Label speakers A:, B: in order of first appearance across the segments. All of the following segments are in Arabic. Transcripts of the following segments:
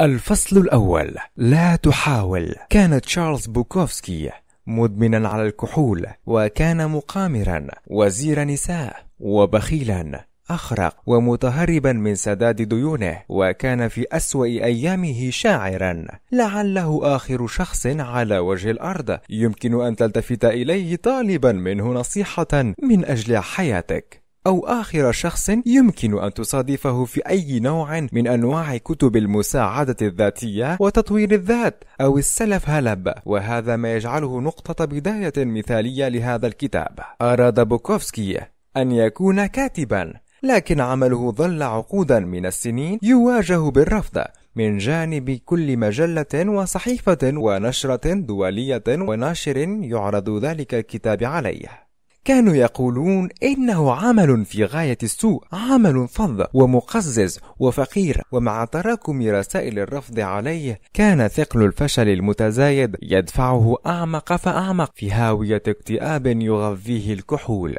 A: الفصل الأول لا تحاول كان تشارلز بوكوفسكي مدمنا على الكحول وكان مقامرا وزير نساء وبخيلا أخرق ومتهربا من سداد ديونه وكان في أسوأ أيامه شاعرا لعله آخر شخص على وجه الأرض يمكن أن تلتفت إليه طالبا منه نصيحة من أجل حياتك أو آخر شخص يمكن أن تصادفه في أي نوع من أنواع كتب المساعدة الذاتية وتطوير الذات أو السلف هلب وهذا ما يجعله نقطة بداية مثالية لهذا الكتاب أراد بوكوفسكي أن يكون كاتبا لكن عمله ظل عقودا من السنين يواجه بالرفض من جانب كل مجلة وصحيفة ونشرة دولية وناشر يعرض ذلك الكتاب عليه كانوا يقولون إنه عمل في غاية السوء عمل فظ ومقزز وفقير ومع تراكم رسائل الرفض عليه كان ثقل الفشل المتزايد يدفعه أعمق فأعمق في هاوية اكتئاب يغذيه الكحول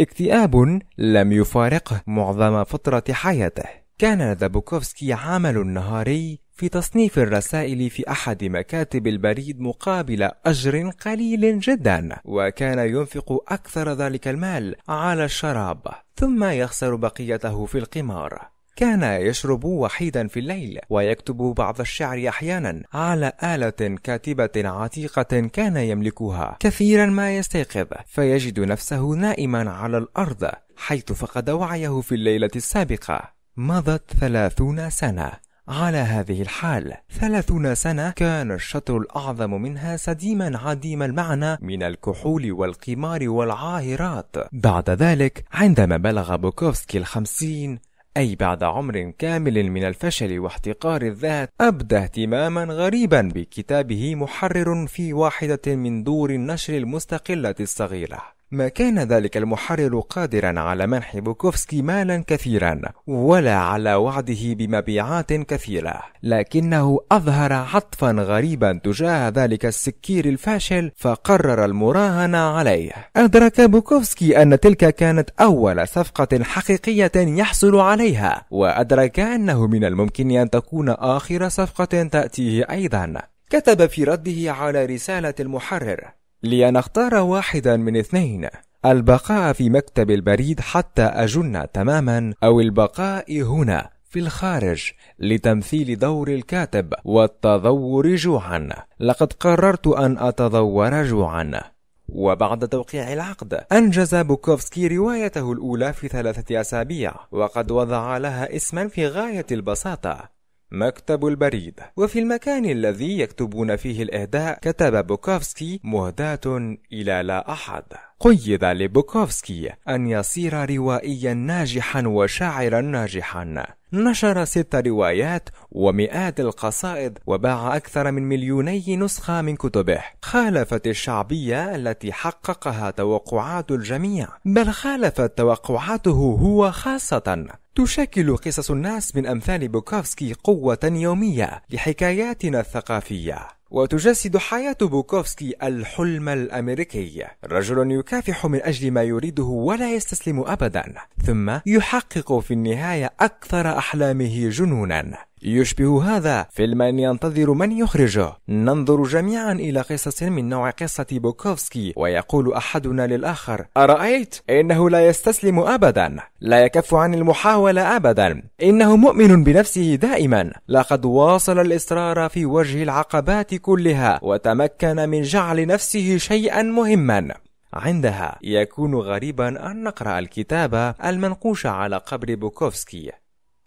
A: اكتئاب لم يفارقه معظم فترة حياته كان ذابوكوفسكي عمل نهاري في تصنيف الرسائل في أحد مكاتب البريد مقابل أجر قليل جدا وكان ينفق أكثر ذلك المال على الشراب ثم يخسر بقيته في القمار كان يشرب وحيدا في الليل ويكتب بعض الشعر احيانا على آلة كاتبة عتيقة كان يملكها كثيرا ما يستيقظ فيجد نفسه نائما على الأرض حيث فقد وعيه في الليلة السابقة مضت ثلاثون سنة على هذه الحال ثلاثون سنة كان الشطر الأعظم منها سديما عديم المعنى من الكحول والقمار والعاهرات بعد ذلك عندما بلغ بوكوفسكي الخمسين أي بعد عمر كامل من الفشل واحتقار الذات أبدى اهتماما غريبا بكتابه محرر في واحدة من دور النشر المستقلة الصغيرة ما كان ذلك المحرر قادرا على منح بوكوفسكي مالا كثيرا ولا على وعده بمبيعات كثيرة لكنه أظهر عطفا غريبا تجاه ذلك السكير الفاشل فقرر المراهنة عليه أدرك بوكوفسكي أن تلك كانت أول صفقة حقيقية يحصل عليها وأدرك أنه من الممكن أن تكون آخر صفقة تأتيه أيضا كتب في رده على رسالة المحرر لنختار واحدا من اثنين البقاء في مكتب البريد حتى أجن تماما أو البقاء هنا في الخارج لتمثيل دور الكاتب والتذور جوعا لقد قررت أن أتذور جوعا وبعد توقيع العقد أنجز بوكوفسكي روايته الأولى في ثلاثة أسابيع وقد وضع لها اسما في غاية البساطة مكتب البريد وفي المكان الذي يكتبون فيه الإهداء كتب بوكوفسكي مهداة إلى لا أحد قيد لبوكوفسكي أن يصير روائيا ناجحا وشاعرا ناجحا نشر ست روايات ومئات القصائد وباع أكثر من مليوني نسخة من كتبه خالفت الشعبية التي حققها توقعات الجميع بل خالفت توقعاته هو خاصة تشكل قصص الناس من أمثال بوكوفسكي قوة يومية لحكاياتنا الثقافية وتجسد حياة بوكوفسكي الحلم الأمريكي رجل يكافح من أجل ما يريده ولا يستسلم أبدا ثم يحقق في النهاية أكثر أحلامه جنونا يشبه هذا أن ينتظر من يخرجه ننظر جميعا إلى قصة من نوع قصة بوكوفسكي ويقول أحدنا للآخر أرأيت؟ إنه لا يستسلم أبدا لا يكف عن المحاولة أبدا إنه مؤمن بنفسه دائما لقد واصل الإصرار في وجه العقبات كلها وتمكن من جعل نفسه شيئا مهما عندها يكون غريبا أن نقرأ الكتاب المنقوش على قبر بوكوفسكي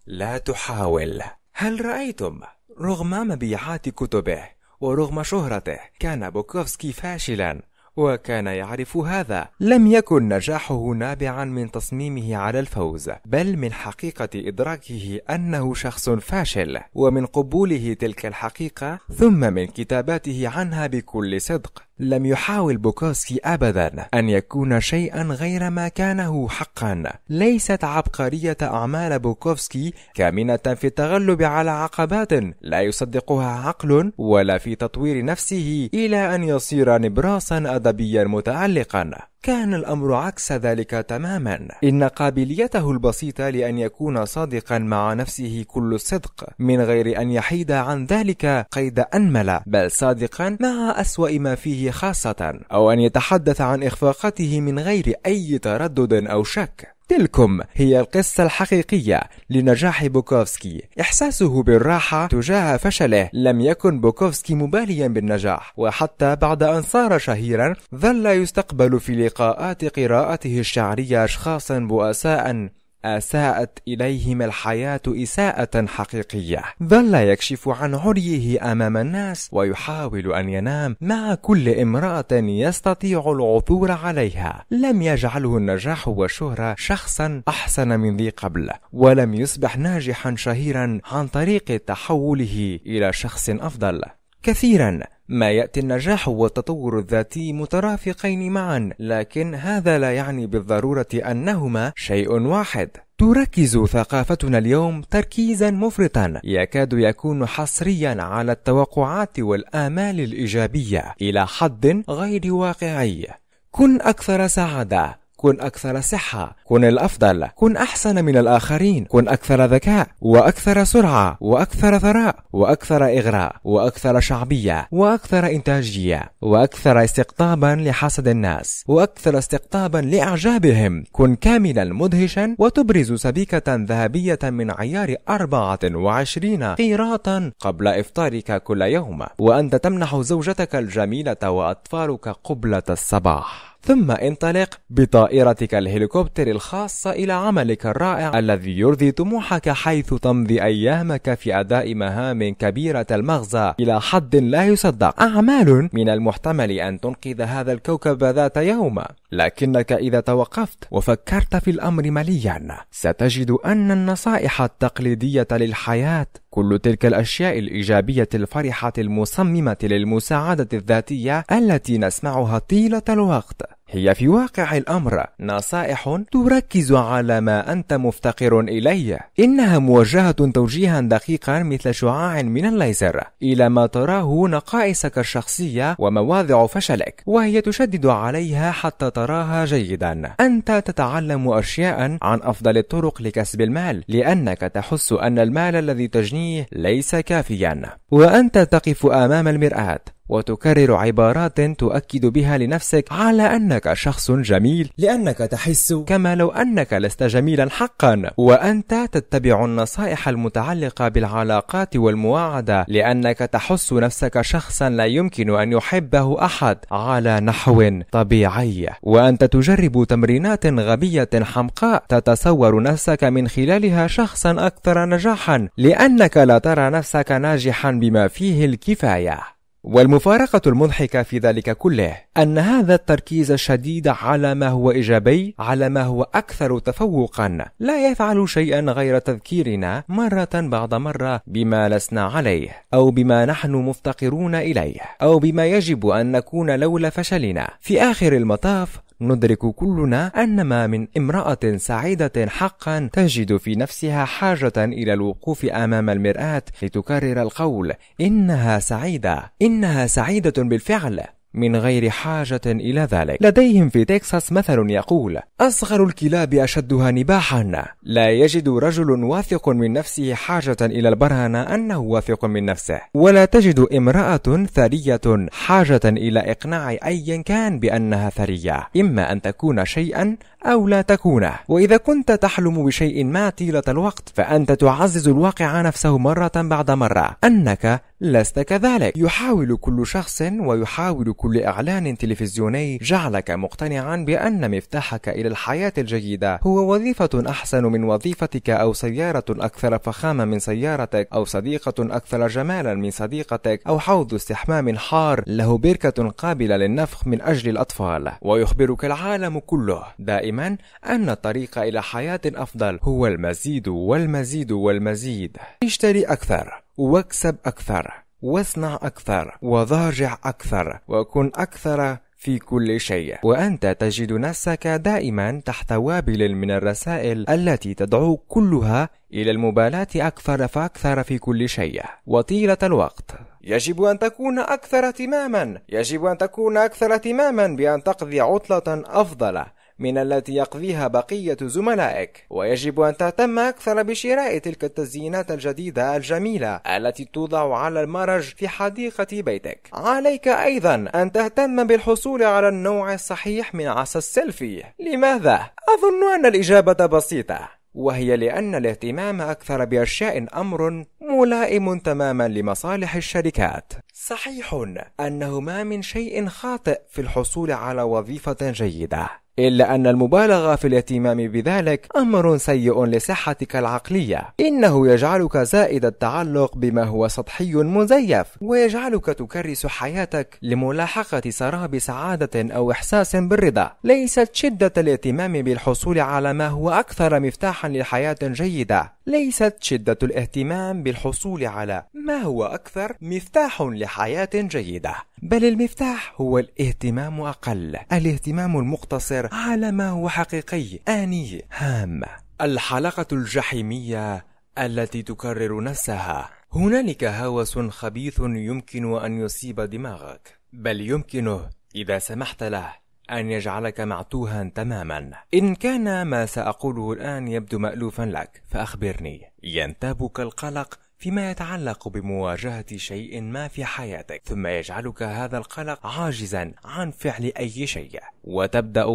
A: لا تحاول هل رأيتم رغم مبيعات كتبه ورغم شهرته كان بوكوفسكي فاشلا وكان يعرف هذا لم يكن نجاحه نابعا من تصميمه على الفوز بل من حقيقه ادراكه انه شخص فاشل ومن قبوله تلك الحقيقه ثم من كتاباته عنها بكل صدق لم يحاول بوكوسكي أبدا أن يكون شيئا غير ما كانه حقا ليست عبقرية أعمال بوكوفسكي كامنة في التغلب على عقبات لا يصدقها عقل ولا في تطوير نفسه إلى أن يصير نبراسا أدبيا متعلقا كان الأمر عكس ذلك تماما إن قابليته البسيطة لأن يكون صادقا مع نفسه كل الصدق من غير أن يحيد عن ذلك قيد أنمل بل صادقا مع أسوأ ما فيه خاصة أو أن يتحدث عن إخفاقاته من غير أي تردد أو شك تلكم هي القصة الحقيقية لنجاح بوكوفسكي إحساسه بالراحة تجاه فشله لم يكن بوكوفسكي مباليا بالنجاح وحتى بعد أن صار شهيرا ظل يستقبل في لقاءات قراءته الشعرية أشخاصا بؤساء اساءت اليهم الحياه اساءه حقيقيه ظل يكشف عن عريه امام الناس ويحاول ان ينام مع كل امراه يستطيع العثور عليها لم يجعله النجاح والشهره شخصا احسن من ذي قبل ولم يصبح ناجحا شهيرا عن طريق تحوله الى شخص افضل كثيرا ما يأتي النجاح والتطور الذاتي مترافقين معا لكن هذا لا يعني بالضرورة أنهما شيء واحد تركز ثقافتنا اليوم تركيزا مفرطا يكاد يكون حصريا على التوقعات والآمال الإيجابية إلى حد غير واقعي كن أكثر سعادة كن أكثر صحة كن الأفضل كن أحسن من الآخرين كن أكثر ذكاء وأكثر سرعة وأكثر ثراء وأكثر إغراء وأكثر شعبية وأكثر إنتاجية وأكثر استقطابا لحسد الناس وأكثر استقطابا لإعجابهم كن كاملا مدهشا وتبرز سبيكة ذهبية من عيار 24 قيراطا قبل إفطارك كل يوم وأنت تمنح زوجتك الجميلة وأطفالك قبلة الصباح ثم انطلق بطائرتك الهليكوبتر الخاصة إلى عملك الرائع الذي يرضي طموحك حيث تمضي أيامك في أداء مهام كبيرة المغزى إلى حد لا يصدق أعمال من المحتمل أن تنقذ هذا الكوكب ذات يوم لكنك إذا توقفت وفكرت في الأمر مليا ستجد أن النصائح التقليدية للحياة كل تلك الأشياء الإيجابية الفرحة المصممة للمساعدة الذاتية التي نسمعها طيلة الوقت هي في واقع الأمر نصائح تركز على ما أنت مفتقر إليه إنها موجهة توجيها دقيقا مثل شعاع من الليزر إلى ما تراه نقائصك الشخصية ومواضع فشلك وهي تشدد عليها حتى تراها جيدا أنت تتعلم أشياء عن أفضل الطرق لكسب المال لأنك تحس أن المال الذي تجنيه ليس كافيا وأنت تقف أمام المرآة وتكرر عبارات تؤكد بها لنفسك على أنك شخص جميل لأنك تحس كما لو أنك لست جميلا حقا وأنت تتبع النصائح المتعلقة بالعلاقات والمواعدة لأنك تحس نفسك شخصا لا يمكن أن يحبه أحد على نحو طبيعي وأنت تجرب تمرينات غبية حمقاء تتصور نفسك من خلالها شخصا أكثر نجاحا لأنك لا ترى نفسك ناجحا بما فيه الكفاية والمفارقة المضحكة في ذلك كله أن هذا التركيز الشديد على ما هو إيجابي على ما هو أكثر تفوقا لا يفعل شيئا غير تذكيرنا مرة بعد مرة بما لسنا عليه أو بما نحن مفتقرون إليه أو بما يجب أن نكون لولا فشلنا في آخر المطاف ندرك كلنا أن ما من امرأة سعيدة حقا تجد في نفسها حاجة إلى الوقوف أمام المرآة لتكرر القول إنها سعيدة إنها سعيدة بالفعل من غير حاجة إلى ذلك لديهم في تكساس مثل يقول أصغر الكلاب أشدها نباحا لا يجد رجل واثق من نفسه حاجة إلى البرهنة أنه واثق من نفسه ولا تجد امرأة ثرية حاجة إلى إقناع أي كان بأنها ثرية إما أن تكون شيئا أو لا تكونه وإذا كنت تحلم بشيء ما طيلة الوقت فأنت تعزز الواقع نفسه مرة بعد مرة أنك لست كذلك يحاول كل شخص ويحاول كل إعلان تلفزيوني جعلك مقتنعا بأن مفتاحك إلى الحياة الجيدة هو وظيفة أحسن من وظيفتك أو سيارة أكثر فخامة من سيارتك أو صديقة أكثر جمالا من صديقتك أو حوض استحمام حار له بركة قابلة للنفخ من أجل الأطفال ويخبرك العالم كله دائما دائما أن الطريق إلى حياة أفضل هو المزيد والمزيد والمزيد اشتري أكثر واكسب أكثر واصنع أكثر وضاجع أكثر وكن أكثر في كل شيء وأنت تجد نفسك دائما تحت وابل من الرسائل التي تدعو كلها إلى المبالاة أكثر فأكثر في كل شيء وطيلة الوقت يجب أن تكون أكثر اهتماما يجب أن تكون أكثر اهتماما بأن تقضي عطلة أفضل من التي يقضيها بقية زملائك ويجب أن تهتم أكثر بشراء تلك التزيينات الجديدة الجميلة التي توضع على المرج في حديقة بيتك عليك أيضا أن تهتم بالحصول على النوع الصحيح من عصا السيلفي لماذا؟ أظن أن الإجابة بسيطة وهي لأن الاهتمام أكثر بأشياء أمر ملائم تماما لمصالح الشركات. صحيح أنه ما من شيء خاطئ في الحصول على وظيفة جيدة، إلا أن المبالغة في الاهتمام بذلك أمر سيء لصحتك العقلية إنه يجعلك زائد التعلق بما هو سطحي مزيف ويجعلك تكرس حياتك لملاحقة سراب سعادة أو إحساس بالرضا ليست شدة الاهتمام بالحصول على ما هو أكثر مفتاحا لحياة جيدة ليست شدة الاهتمام بالحصول على ما هو أكثر مفتاح لحياة جيدة بل المفتاح هو الاهتمام أقل الاهتمام المقتصر الشاعر على ما هو حقيقي آني هام الحلقة الجحيمية التي تكرر نفسها هنالك هوس خبيث يمكن أن يصيب دماغك بل يمكنه إذا سمحت له أن يجعلك معتوها تماما إن كان ما سأقوله الآن يبدو مألوفا لك فأخبرني ينتابك القلق فيما يتعلق بمواجهة شيء ما في حياتك ثم يجعلك هذا القلق عاجزا عن فعل أي شيء وتبدأ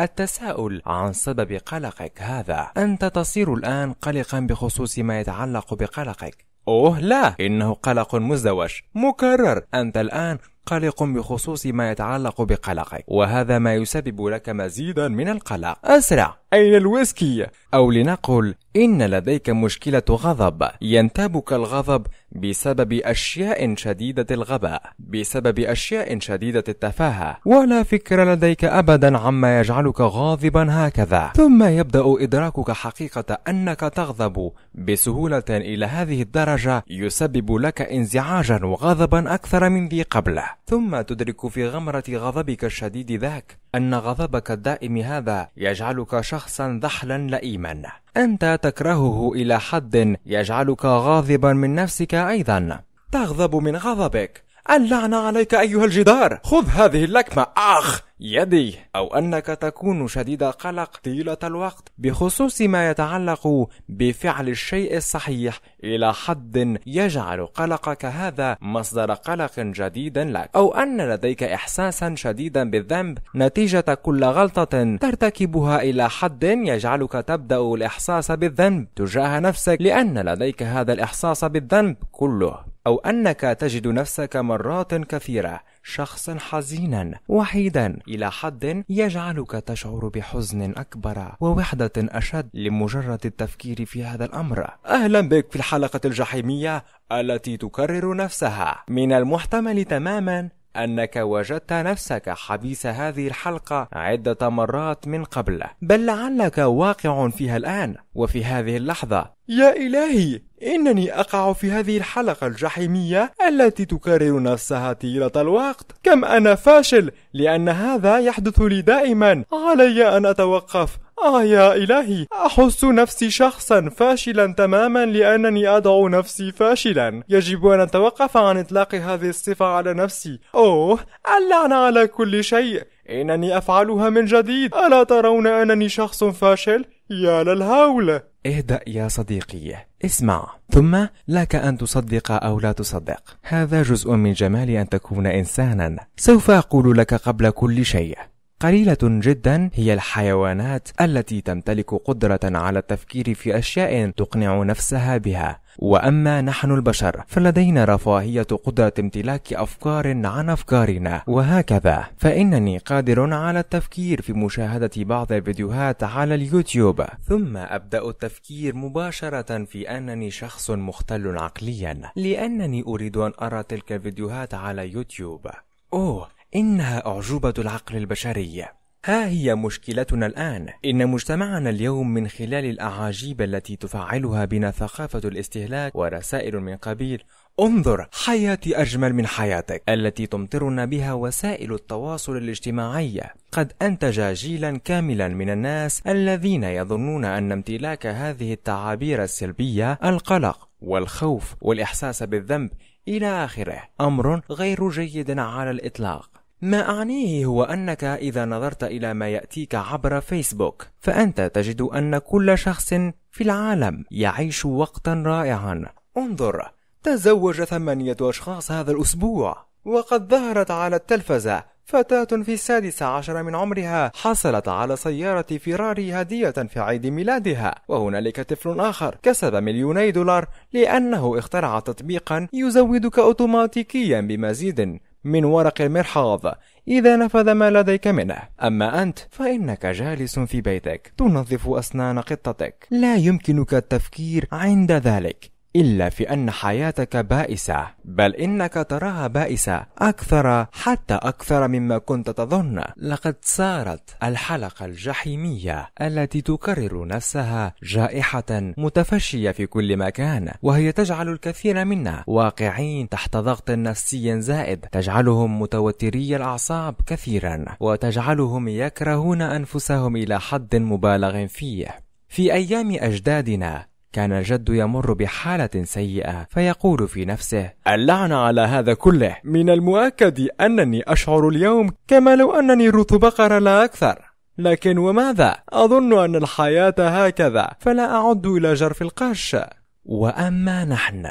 A: التساؤل عن سبب قلقك هذا أنت تصير الآن قلقا بخصوص ما يتعلق بقلقك أوه لا إنه قلق مزدوج مكرر أنت الآن قلق بخصوص ما يتعلق بقلقك وهذا ما يسبب لك مزيدا من القلق أسرع أين الويسكي؟ أو لنقل إن لديك مشكلة غضب ينتابك الغضب بسبب أشياء شديدة الغباء بسبب أشياء شديدة التفاهة ولا فكرة لديك أبدا عما يجعلك غاضبا هكذا ثم يبدأ إدراكك حقيقة أنك تغضب بسهولة إلى هذه الدرجة يسبب لك انزعاجا وغضبا أكثر من ذي قبله ثم تدرك في غمرة غضبك الشديد ذاك أن غضبك الدائم هذا يجعلك شخصا ذحلا لئيما أنت تكرهه إلى حد يجعلك غاضبا من نفسك أيضا تغضب من غضبك اللعنة عليك أيها الجدار خذ هذه اللكمة آخ يدي أو أنك تكون شديد قلق طيلة الوقت بخصوص ما يتعلق بفعل الشيء الصحيح إلى حد يجعل قلقك هذا مصدر قلق جديد لك أو أن لديك إحساسا شديدا بالذنب نتيجة كل غلطة ترتكبها إلى حد يجعلك تبدأ الإحساس بالذنب تجاه نفسك لأن لديك هذا الإحساس بالذنب كله أو أنك تجد نفسك مرات كثيرة شخصا حزينا وحيدا إلى حد يجعلك تشعر بحزن أكبر ووحدة أشد لمجرد التفكير في هذا الأمر. أهلا بك في الحلقة الجحيمية التي تكرر نفسها. من المحتمل تماما أنك وجدت نفسك حبيس هذه الحلقة عدة مرات من قبل، بل لعلك واقع فيها الآن وفي هذه اللحظة يا إلهي إنني أقع في هذه الحلقة الجحيمية التي تكرر نفسها طيلة الوقت كم أنا فاشل لأن هذا يحدث لي دائما علي أن أتوقف آه يا إلهي أحس نفسي شخصا فاشلا تماما لأنني أدعو نفسي فاشلا يجب أن أتوقف عن إطلاق هذه الصفة على نفسي أوه اللعنة على كل شيء إنني أفعلها من جديد ألا ترون أنني شخص فاشل؟ يا للهول اهدأ يا صديقي اسمع ثم لك أن تصدق أو لا تصدق هذا جزء من جمال أن تكون إنسانا سوف أقول لك قبل كل شيء قليلة جدا هي الحيوانات التي تمتلك قدرة على التفكير في أشياء تقنع نفسها بها وأما نحن البشر فلدينا رفاهية قدرة امتلاك أفكار عن أفكارنا وهكذا فإنني قادر على التفكير في مشاهدة بعض الفيديوهات على اليوتيوب ثم أبدأ التفكير مباشرة في أنني شخص مختل عقليا لأنني أريد أن أرى تلك الفيديوهات على يوتيوب أوه إنها أعجوبة العقل البشري ها هي مشكلتنا الآن إن مجتمعنا اليوم من خلال الأعاجيب التي تفعلها بنا ثقافة الاستهلاك ورسائل من قبيل انظر حياتي أجمل من حياتك التي تمطرنا بها وسائل التواصل الاجتماعي قد أنتج جيلا كاملا من الناس الذين يظنون أن امتلاك هذه التعابير السلبية القلق والخوف والإحساس بالذنب إلى آخره أمر غير جيد على الإطلاق ما أعنيه هو أنك إذا نظرت إلى ما يأتيك عبر فيسبوك فأنت تجد أن كل شخص في العالم يعيش وقتا رائعا انظر تزوج ثمانية أشخاص هذا الأسبوع وقد ظهرت على التلفزة فتاة في السادسة عشر من عمرها حصلت على سيارة فيراري هدية في عيد ميلادها وهنالك طفل آخر كسب مليوني دولار لأنه اخترع تطبيقا يزودك أوتوماتيكيا بمزيد من ورق المرحاض إذا نفذ ما لديك منه أما أنت فإنك جالس في بيتك تنظف أسنان قطتك لا يمكنك التفكير عند ذلك إلا في أن حياتك بائسة بل إنك تراها بائسة أكثر حتى أكثر مما كنت تظن لقد صارت الحلقة الجحيمية التي تكرر نفسها جائحة متفشية في كل مكان وهي تجعل الكثير منا واقعين تحت ضغط نفسي زائد تجعلهم متوتري الأعصاب كثيرا وتجعلهم يكرهون أنفسهم إلى حد مبالغ فيه في أيام أجدادنا كان الجد يمر بحالة سيئة فيقول في نفسه اللعنة على هذا كله من المؤكد أنني أشعر اليوم كما لو أنني رث بقرة لا أكثر لكن وماذا أظن أن الحياة هكذا فلا أعد إلى جرف القش وأما نحن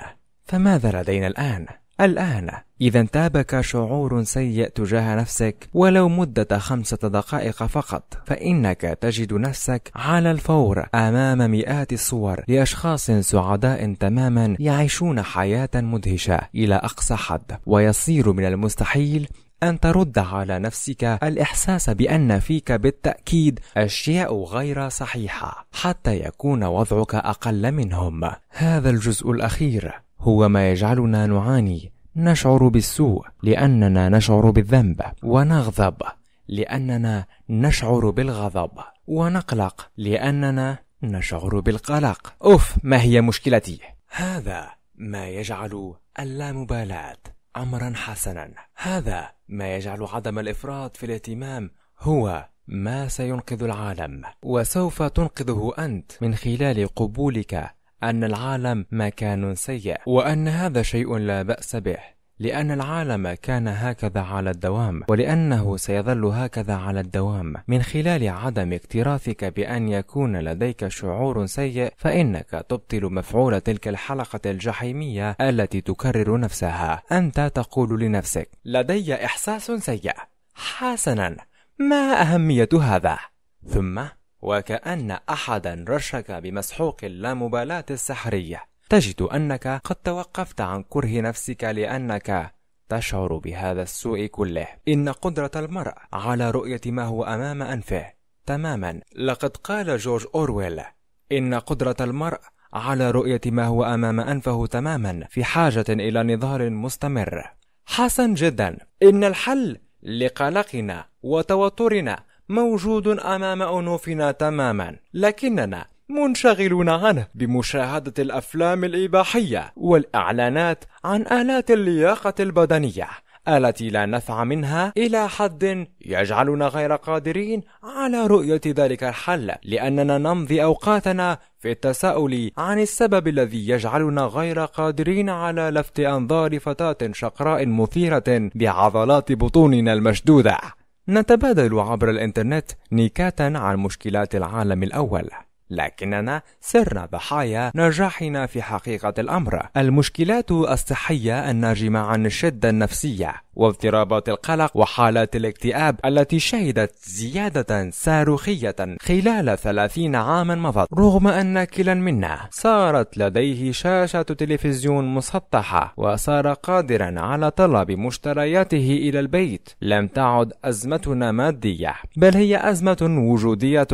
A: فماذا لدينا الآن؟ الآن إذا انتابك شعور سيء تجاه نفسك ولو مدة خمسة دقائق فقط فإنك تجد نفسك على الفور أمام مئات الصور لأشخاص سعداء تماما يعيشون حياة مدهشة إلى أقصى حد ويصير من المستحيل أن ترد على نفسك الإحساس بأن فيك بالتأكيد أشياء غير صحيحة حتى يكون وضعك أقل منهم هذا الجزء الأخير هو ما يجعلنا نعاني نشعر بالسوء لاننا نشعر بالذنب ونغضب لاننا نشعر بالغضب ونقلق لاننا نشعر بالقلق اوف ما هي مشكلتي هذا ما يجعل اللامبالاه امرا حسنا هذا ما يجعل عدم الافراط في الاهتمام هو ما سينقذ العالم وسوف تنقذه انت من خلال قبولك أن العالم مكان سيء وأن هذا شيء لا بأس به لأن العالم كان هكذا على الدوام ولأنه سيظل هكذا على الدوام من خلال عدم اكتراثك بأن يكون لديك شعور سيء فإنك تبطل مفعول تلك الحلقة الجحيمية التي تكرر نفسها أنت تقول لنفسك لدي إحساس سيء حسنا ما أهمية هذا ثم وكأن أحدا رشك بمسحوق اللامبالاة السحرية تجد أنك قد توقفت عن كره نفسك لأنك تشعر بهذا السوء كله إن قدرة المرء على رؤية ما هو أمام أنفه تماما لقد قال جورج أورويل إن قدرة المرء على رؤية ما هو أمام أنفه تماما في حاجة إلى نظار مستمر حسن جدا إن الحل لقلقنا وتوترنا موجود امام انوفنا تماما لكننا منشغلون عنه بمشاهدة الأفلام الإباحية والإعلانات عن آلات اللياقة البدنية التي لا نفع منها إلى حد يجعلنا غير قادرين على رؤية ذلك الحل لأننا نمضي أوقاتنا في التساؤل عن السبب الذي يجعلنا غير قادرين على لفت أنظار فتاة شقراء مثيرة بعضلات بطوننا المشدودة نتبادل عبر الإنترنت نكاتا عن مشكلات العالم الأول لكننا سرنا ضحايا نجاحنا في حقيقة الأمر المشكلات الصحية الناجمة عن الشدة النفسية واضطرابات القلق وحالات الاكتئاب التي شهدت زيادة صاروخية خلال ثلاثين عاما مضت رغم أن كلا منا صارت لديه شاشة تلفزيون مسطحة وصار قادرا على طلب مشترياته إلى البيت لم تعد أزمتنا مادية بل هي أزمة وجودية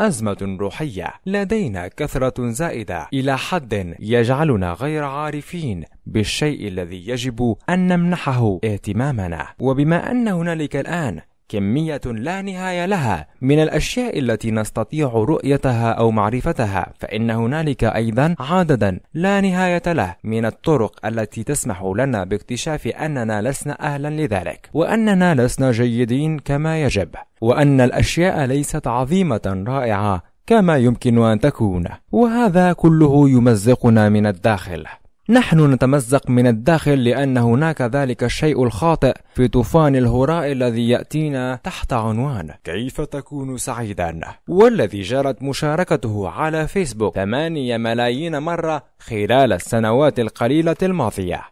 A: أزمة روحية لدينا كثرة زائدة إلى حد يجعلنا غير عارفين بالشيء الذي يجب أن نمنحه اهتمام أمامنا وبما أن هنالك الآن كمية لا نهاية لها من الأشياء التي نستطيع رؤيتها أو معرفتها، فإن هنالك أيضا عددا لا نهاية له من الطرق التي تسمح لنا باكتشاف أننا لسنا أهلا لذلك، وأننا لسنا جيدين كما يجب، وأن الأشياء ليست عظيمة رائعة كما يمكن أن تكون، وهذا كله يمزقنا من الداخل. نحن نتمزق من الداخل لأن هناك ذلك الشيء الخاطئ في طوفان الهراء الذي يأتينا تحت عنوان كيف تكون سعيدا والذي جرت مشاركته على فيسبوك 8 ملايين مرة خلال السنوات القليلة الماضية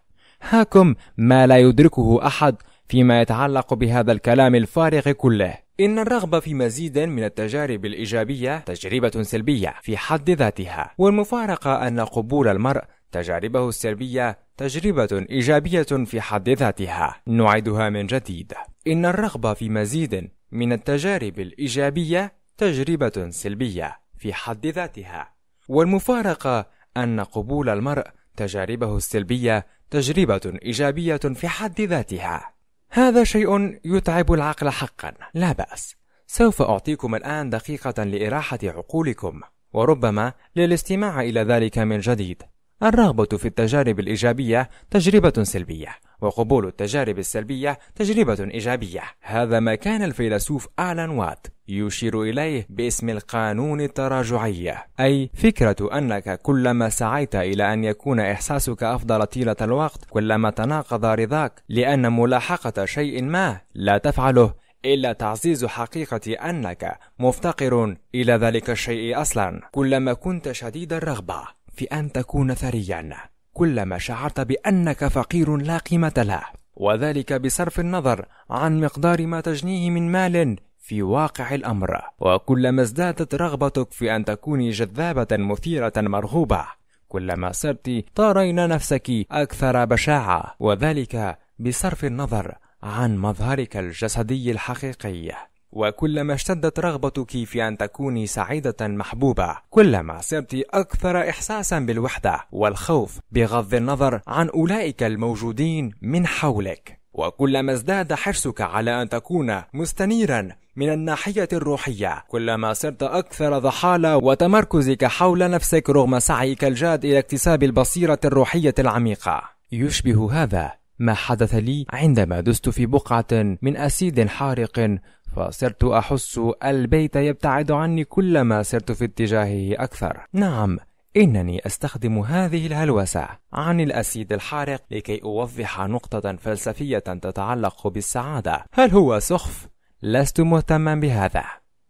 A: هاكم ما لا يدركه أحد فيما يتعلق بهذا الكلام الفارغ كله إن الرغبة في مزيد من التجارب الإيجابية تجربة سلبية في حد ذاتها والمفارقة أن قبول المرء تجاربه السلبية تجربة إيجابية في حد ذاتها. نعيدها من جديد. إن الرغبة في مزيد من التجارب الإيجابية تجربة سلبية في حد ذاتها. والمفارقة أن قبول المرء تجاربه السلبية تجربة إيجابية في حد ذاتها. هذا شيء يتعب العقل حقا، لا بأس. سوف أعطيكم الآن دقيقة لإراحة عقولكم، وربما للاستماع إلى ذلك من جديد. الرغبة في التجارب الإيجابية تجربة سلبية، وقبول التجارب السلبية تجربة إيجابية. هذا ما كان الفيلسوف آلان وات يشير إليه باسم القانون التراجعي، أي فكرة أنك كلما سعيت إلى أن يكون إحساسك أفضل طيلة الوقت، كلما تناقض رضاك، لأن ملاحقة شيء ما لا تفعله إلا تعزيز حقيقة أنك مفتقر إلى ذلك الشيء أصلا كلما كنت شديد الرغبة في أن تكون ثريا كلما شعرت بأنك فقير لا قيمة له وذلك بصرف النظر عن مقدار ما تجنيه من مال في واقع الأمر وكلما ازدادت رغبتك في أن تكوني جذابة مثيرة مرغوبة كلما صرت ترين نفسك أكثر بشاعة وذلك بصرف النظر عن مظهرك الجسدي الحقيقي وكلما اشتدت رغبتك في أن تكوني سعيدة محبوبة كلما صرت أكثر إحساسا بالوحدة والخوف بغض النظر عن أولئك الموجودين من حولك وكلما ازداد حرصك على أن تكون مستنيرا من الناحية الروحية كلما صرت أكثر ضحالة وتمركزك حول نفسك رغم سعيك الجاد إلى اكتساب البصيرة الروحية العميقة يشبه هذا ما حدث لي عندما دست في بقعة من أسيد حارق فصرت أحس البيت يبتعد عني كلما سرت في اتجاهه أكثر. نعم، إنني أستخدم هذه الهلوسة عن الأسيد الحارق لكي أوضح نقطة فلسفية تتعلق بالسعادة. هل هو سخف؟ لست مهتما بهذا.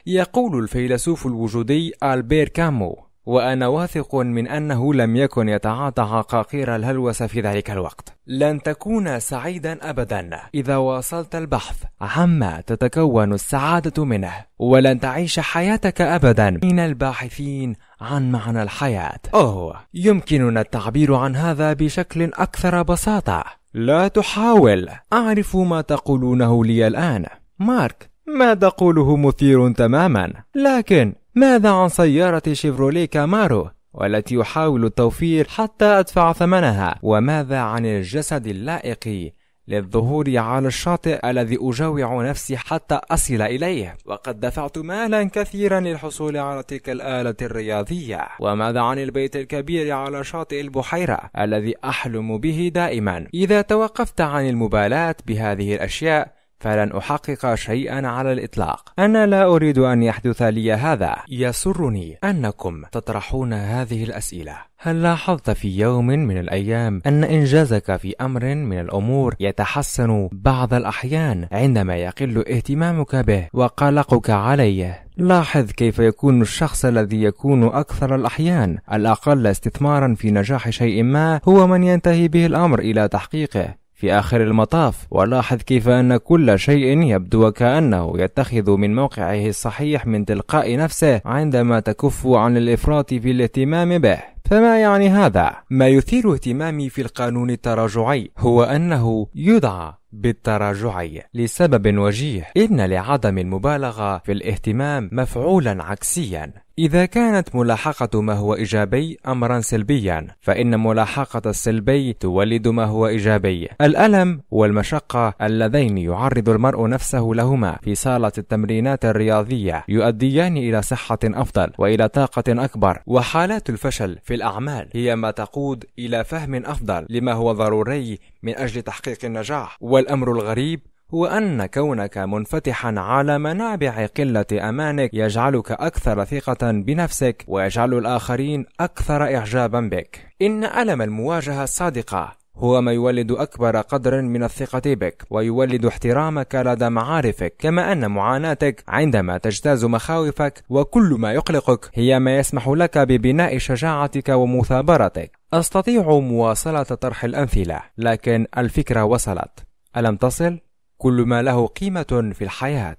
A: يقول الفيلسوف الوجودي ألبير كامو: وأنا واثق من أنه لم يكن يتعاطى عقاقير الهلوسة في ذلك الوقت. لن تكون سعيدا أبدا إذا واصلت البحث عما تتكون السعادة منه، ولن تعيش حياتك أبدا من الباحثين عن معنى الحياة. أوه، يمكننا التعبير عن هذا بشكل أكثر بساطة. لا تحاول، أعرف ما تقولونه لي الآن. مارك، ما تقوله مثير تماما، لكن ماذا عن سيارة شيفروليه كامارو والتي يحاول التوفير حتى أدفع ثمنها وماذا عن الجسد اللائق للظهور على الشاطئ الذي أجوع نفسي حتى أصل إليه وقد دفعت مالا كثيرا للحصول على تلك الآلة الرياضية وماذا عن البيت الكبير على شاطئ البحيرة الذي أحلم به دائما إذا توقفت عن المبالاة بهذه الأشياء فلن أحقق شيئا على الإطلاق أنا لا أريد أن يحدث لي هذا يسرني أنكم تطرحون هذه الأسئلة هل لاحظت في يوم من الأيام أن إنجازك في أمر من الأمور يتحسن بعض الأحيان عندما يقل اهتمامك به وقلقك عليه؟ لاحظ كيف يكون الشخص الذي يكون أكثر الأحيان الأقل استثمارا في نجاح شيء ما هو من ينتهي به الأمر إلى تحقيقه في آخر المطاف ولاحظ كيف أن كل شيء يبدو وكأنه يتخذ من موقعه الصحيح من تلقاء نفسه عندما تكف عن الإفراط في الاهتمام به فما يعني هذا؟ ما يثير اهتمامي في القانون التراجعي هو أنه يدعى بالتراجعي لسبب وجيه إن لعدم المبالغة في الاهتمام مفعولا عكسيا إذا كانت ملاحقة ما هو إيجابي أمرا سلبيا، فإن ملاحقة السلبي تولد ما هو إيجابي. الألم والمشقة اللذين يعرض المرء نفسه لهما في صالة التمرينات الرياضية يؤديان إلى صحة أفضل وإلى طاقة أكبر. وحالات الفشل في الأعمال هي ما تقود إلى فهم أفضل لما هو ضروري من أجل تحقيق النجاح. والأمر الغريب هو أن كونك منفتحا على منابع قلة أمانك يجعلك أكثر ثقة بنفسك ويجعل الآخرين أكثر إعجابا بك. إن ألم المواجهة الصادقة هو ما يولد أكبر قدر من الثقة بك ويولد احترامك لدى معارفك كما أن معاناتك عندما تجتاز مخاوفك وكل ما يقلقك هي ما يسمح لك ببناء شجاعتك ومثابرتك أستطيع مواصلة طرح الأمثلة لكن الفكرة وصلت ألم تصل؟ كل ما له قيمة في الحياة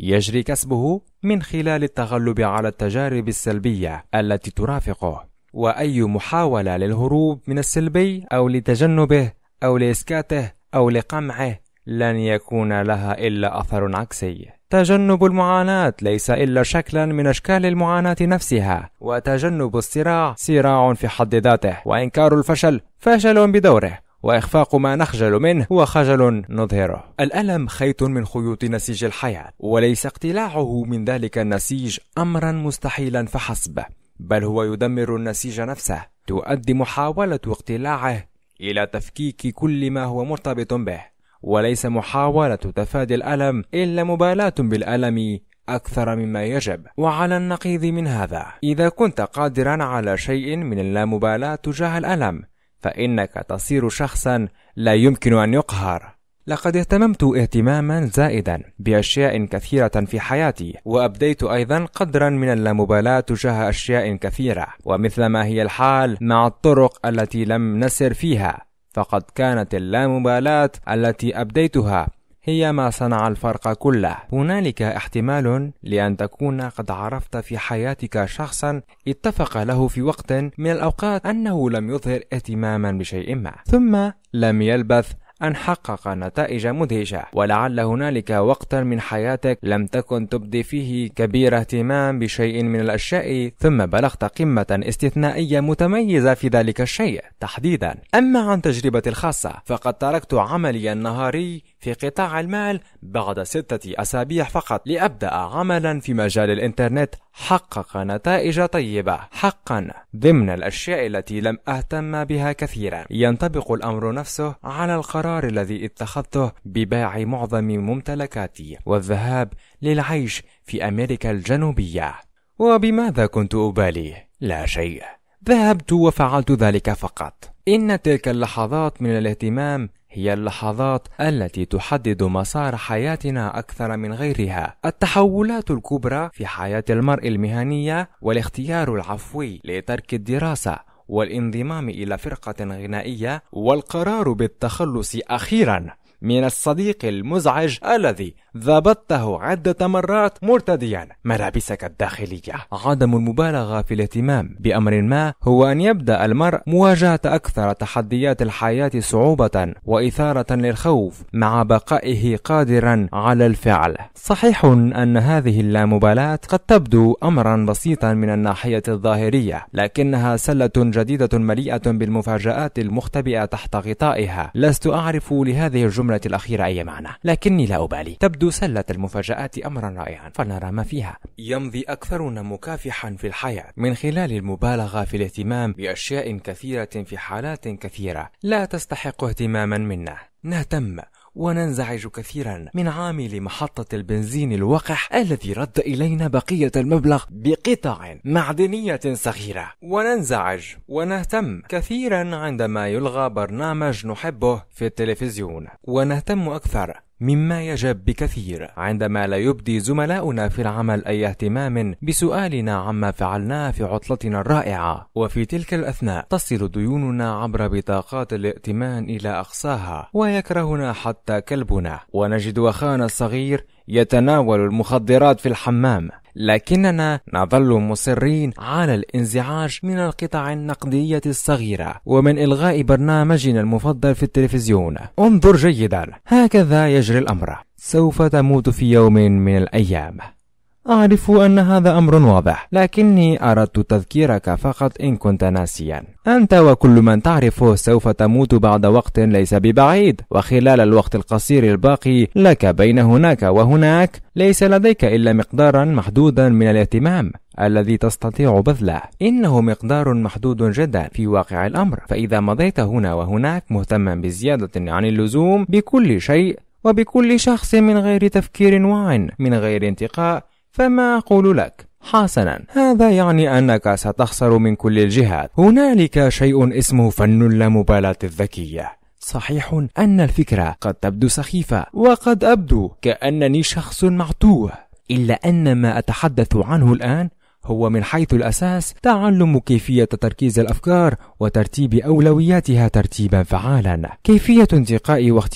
A: يجري كسبه من خلال التغلب على التجارب السلبية التي ترافقه، وأي محاولة للهروب من السلبي أو لتجنبه أو لإسكاته أو لقمعه لن يكون لها إلا أثر عكسي. تجنب المعاناة ليس إلا شكلا من أشكال المعاناة نفسها، وتجنب الصراع صراع في حد ذاته، وإنكار الفشل فشل بدوره. وإخفاق ما نخجل منه هو خجل نظهره الألم خيط من خيوط نسيج الحياة وليس اقتلاعه من ذلك النسيج أمرا مستحيلا فحسب بل هو يدمر النسيج نفسه تؤدي محاولة اقتلاعه إلى تفكيك كل ما هو مرتبط به وليس محاولة تفادي الألم إلا مبالاة بالألم أكثر مما يجب وعلى النقيض من هذا إذا كنت قادرا على شيء من اللامبالاة تجاه الألم فإنك تصير شخصا لا يمكن أن يقهر. لقد اهتممت اهتماما زائدا بأشياء كثيرة في حياتي، وأبديت أيضا قدرا من اللامبالاة تجاه أشياء كثيرة، ومثل ما هي الحال مع الطرق التي لم نسر فيها، فقد كانت اللامبالاة التي أبديتها هي ما صنع الفرق كله هنالك احتمال لأن تكون قد عرفت في حياتك شخصا اتفق له في وقت من الأوقات أنه لم يظهر اهتماما بشيء ما ثم لم يلبث أن حقق نتائج مدهشة ولعل هنالك وقتا من حياتك لم تكن تبدي فيه كبير اهتمام بشيء من الأشياء ثم بلغت قمة استثنائية متميزة في ذلك الشيء تحديدا أما عن تجربتي الخاصة فقد تركت عملي النهاري في قطاع المال بعد ستة أسابيع فقط لأبدأ عملا في مجال الإنترنت حقق نتائج طيبة حقا ضمن الأشياء التي لم أهتم بها كثيرا ينطبق الأمر نفسه على القرار الذي اتخذته ببيع معظم ممتلكاتي والذهاب للعيش في أمريكا الجنوبية وبماذا كنت أبالي؟ لا شيء ذهبت وفعلت ذلك فقط إن تلك اللحظات من الاهتمام هي اللحظات التي تحدد مسار حياتنا أكثر من غيرها. التحولات الكبرى في حياة المرء المهنية والاختيار العفوي لترك الدراسة والانضمام إلى فرقة غنائية والقرار بالتخلص أخيرا من الصديق المزعج الذي ضبطته عدة مرات مرتديا ملابسك الداخلية عدم المبالغة في الاهتمام بأمر ما هو أن يبدأ المرء مواجهة أكثر تحديات الحياة صعوبة وإثارة للخوف مع بقائه قادرا على الفعل صحيح أن هذه اللامبالاة قد تبدو أمرا بسيطا من الناحية الظاهرية لكنها سلة جديدة مليئة بالمفاجآت المختبئة تحت غطائها لست أعرف لهذه الجملة الجملة الأخيرة أي معنى لكني لا أبالي تبدو سلة المفاجآت أمرا رائعا فلنرى ما فيها يمضي أكثرنا مكافحا في الحياة من خلال المبالغة في الاهتمام بأشياء كثيرة في حالات كثيرة لا تستحق اهتماما منا نهتم وننزعج كثيرا من عامل محطة البنزين الوقح الذي رد إلينا بقية المبلغ بقطع معدنية صغيرة وننزعج ونهتم كثيرا عندما يلغى برنامج نحبه في التلفزيون ونهتم أكثر مما يجب بكثير عندما لا يبدي زملاؤنا في العمل أي اهتمام بسؤالنا عما فعلناه في عطلتنا الرائعة وفي تلك الأثناء تصل ديوننا عبر بطاقات الائتمان إلى أقصاها ويكرهنا حتى كلبنا ونجد أخانا الصغير يتناول المخدرات في الحمام لكننا نظل مصرين على الانزعاج من القطع النقدية الصغيرة ومن إلغاء برنامجنا المفضل في التلفزيون انظر جيدا هكذا يجري الأمر سوف تموت في يوم من الأيام أعرف أن هذا أمر واضح، لكني أردت تذكيرك فقط إن كنت ناسيا. أنت وكل من تعرفه سوف تموت بعد وقت ليس ببعيد، وخلال الوقت القصير الباقي لك بين هناك وهناك، ليس لديك إلا مقدارا محدودا من الاهتمام. الذي تستطيع بذله إنه مقدار محدود جدا في واقع الأمر فإذا مضيت هنا وهناك مهتما بزيادة عن اللزوم بكل شيء وبكل شخص من غير تفكير واعٍ من غير انتقاء فما أقول لك حسنا هذا يعني أنك ستخسر من كل الجهات هنالك شيء اسمه فن اللامبالاة الذكية صحيح أن الفكرة قد تبدو سخيفة وقد أبدو كأنني شخص معتوه إلا أن ما أتحدث عنه الآن هو من حيث الأساس تعلم كيفية تركيز الأفكار وترتيب أولوياتها ترتيبا فعالا كيفية انتقاء واختيار